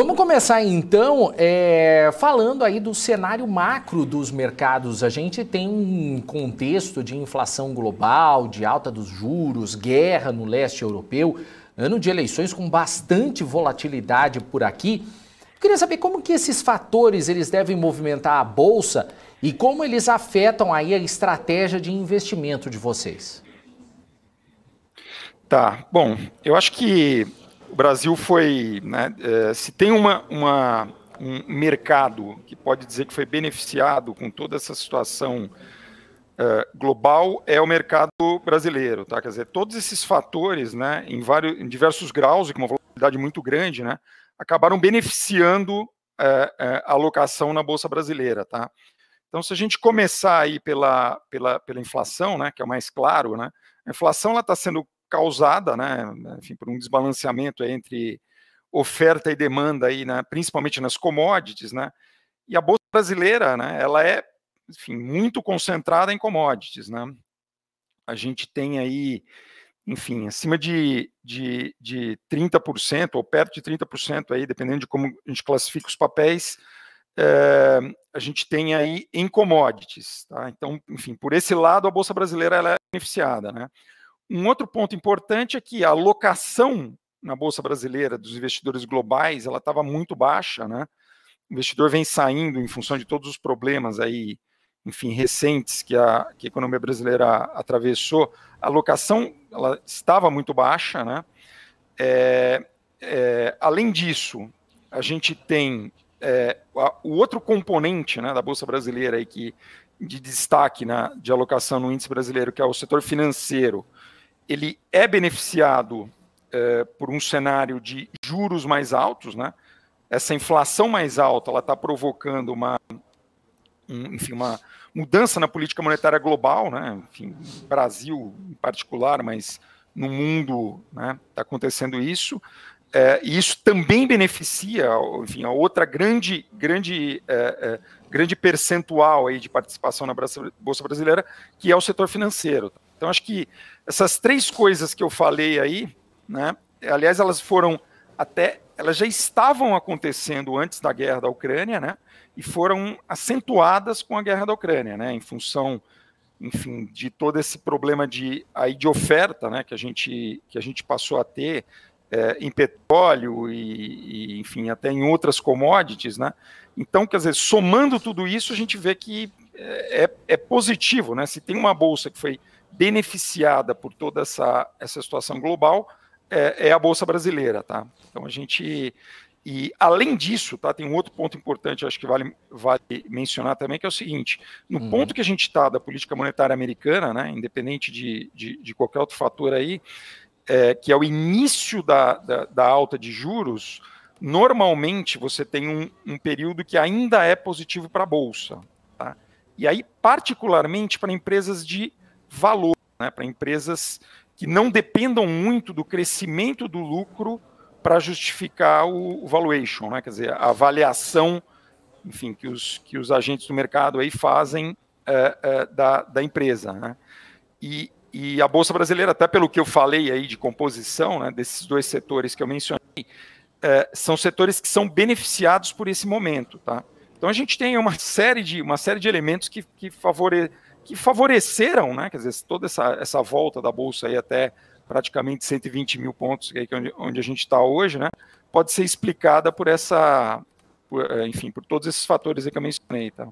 Vamos começar então é, falando aí do cenário macro dos mercados. A gente tem um contexto de inflação global, de alta dos juros, guerra no leste europeu, ano de eleições com bastante volatilidade por aqui. Eu queria saber como que esses fatores eles devem movimentar a bolsa e como eles afetam aí a estratégia de investimento de vocês. Tá, bom, eu acho que o Brasil foi. Né, é, se tem uma, uma, um mercado que pode dizer que foi beneficiado com toda essa situação é, global, é o mercado brasileiro. Tá? Quer dizer, todos esses fatores, né, em, vários, em diversos graus e com uma velocidade muito grande, né, acabaram beneficiando é, a alocação na Bolsa Brasileira. Tá? Então, se a gente começar aí pela, pela, pela inflação, né, que é o mais claro, né, a inflação está sendo causada, né, enfim, por um desbalanceamento entre oferta e demanda aí, né, principalmente nas commodities, né, e a bolsa brasileira, né, ela é, enfim, muito concentrada em commodities, né, a gente tem aí, enfim, acima de, de, de 30%, ou perto de 30% aí, dependendo de como a gente classifica os papéis, é, a gente tem aí em commodities, tá, então, enfim, por esse lado a bolsa brasileira ela é beneficiada, né, um outro ponto importante é que a locação na bolsa brasileira dos investidores globais ela estava muito baixa, né? O investidor vem saindo em função de todos os problemas aí, enfim, recentes que a, que a economia brasileira atravessou. A locação ela estava muito baixa, né? É, é, além disso, a gente tem é, a, o outro componente né, da bolsa brasileira aí que de destaque na, de alocação no índice brasileiro, que é o setor financeiro ele é beneficiado é, por um cenário de juros mais altos, né? Essa inflação mais alta, ela está provocando uma, um, enfim, uma mudança na política monetária global, né? Enfim, Brasil em particular, mas no mundo está né? acontecendo isso. É, e isso também beneficia, enfim, a outra grande, grande, é, é grande percentual aí de participação na bolsa brasileira, que é o setor financeiro. Tá? Então, acho que essas três coisas que eu falei aí, né, aliás, elas foram até. Elas já estavam acontecendo antes da guerra da Ucrânia, né? E foram acentuadas com a guerra da Ucrânia, né? Em função, enfim, de todo esse problema de, aí de oferta, né? Que a gente, que a gente passou a ter é, em petróleo e, e, enfim, até em outras commodities, né? Então, quer dizer, somando tudo isso, a gente vê que é, é, é positivo, né? Se tem uma bolsa que foi beneficiada por toda essa, essa situação global é, é, a Bolsa Brasileira, tá? Então a gente. E além disso, tá, tem um outro ponto importante, acho que vale, vale mencionar também, que é o seguinte: no uhum. ponto que a gente está da política monetária americana, né, independente de, de, de qualquer outro fator aí, é, que é o início da, da, da, alta de juros, normalmente você tem um, um período que ainda é positivo para a Bolsa. Tá? E aí, particularmente para empresas de valor, né, para empresas que não dependam muito do crescimento do lucro para justificar o, o valuation, né, quer dizer, a avaliação, enfim, que os, que os agentes do mercado aí fazem uh, uh, da, da empresa. Né. E, e a Bolsa Brasileira, até pelo que eu falei aí de composição, né, desses dois setores que eu mencionei, eh, são setores que são beneficiados por esse momento, tá? Então a gente tem uma série de, uma série de elementos que, que, favore, que favoreceram, né? Quer dizer, toda essa, essa volta da bolsa aí até praticamente 120 mil pontos, que é onde, onde a gente está hoje, né? Pode ser explicada por essa, por, é, enfim, por todos esses fatores que eu mencionei, tá?